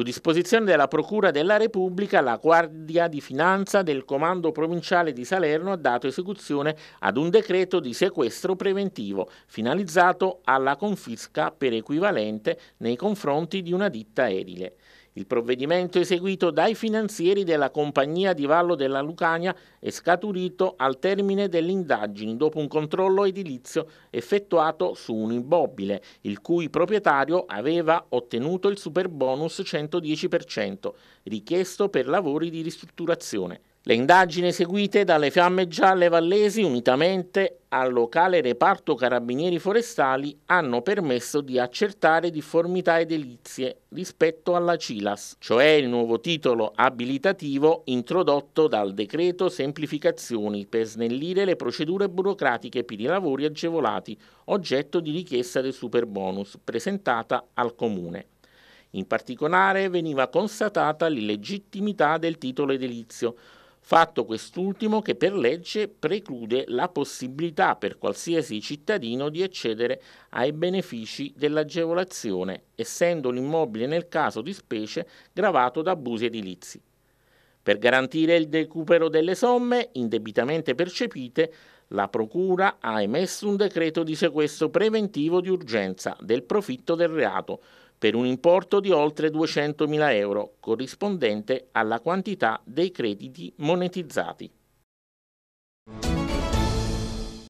Su disposizione della Procura della Repubblica, la Guardia di Finanza del Comando Provinciale di Salerno ha dato esecuzione ad un decreto di sequestro preventivo finalizzato alla confisca per equivalente nei confronti di una ditta edile. Il provvedimento eseguito dai finanzieri della compagnia di Vallo della Lucania è scaturito al termine delle indagini dopo un controllo edilizio effettuato su un immobile, il cui proprietario aveva ottenuto il superbonus 110%, richiesto per lavori di ristrutturazione. Le indagini eseguite dalle Fiamme Gialle Vallesi unitamente al locale reparto Carabinieri Forestali hanno permesso di accertare difformità edilizie rispetto alla CILAS, cioè il nuovo titolo abilitativo introdotto dal decreto semplificazioni per snellire le procedure burocratiche per i lavori agevolati, oggetto di richiesta del superbonus presentata al comune. In particolare veniva constatata l'illegittimità del titolo edilizio, fatto quest'ultimo che per legge preclude la possibilità per qualsiasi cittadino di accedere ai benefici dell'agevolazione, essendo l'immobile nel caso di specie gravato da abusi edilizi. Per garantire il recupero delle somme indebitamente percepite, la Procura ha emesso un decreto di sequestro preventivo di urgenza del profitto del reato, per un importo di oltre 200.000 euro, corrispondente alla quantità dei crediti monetizzati.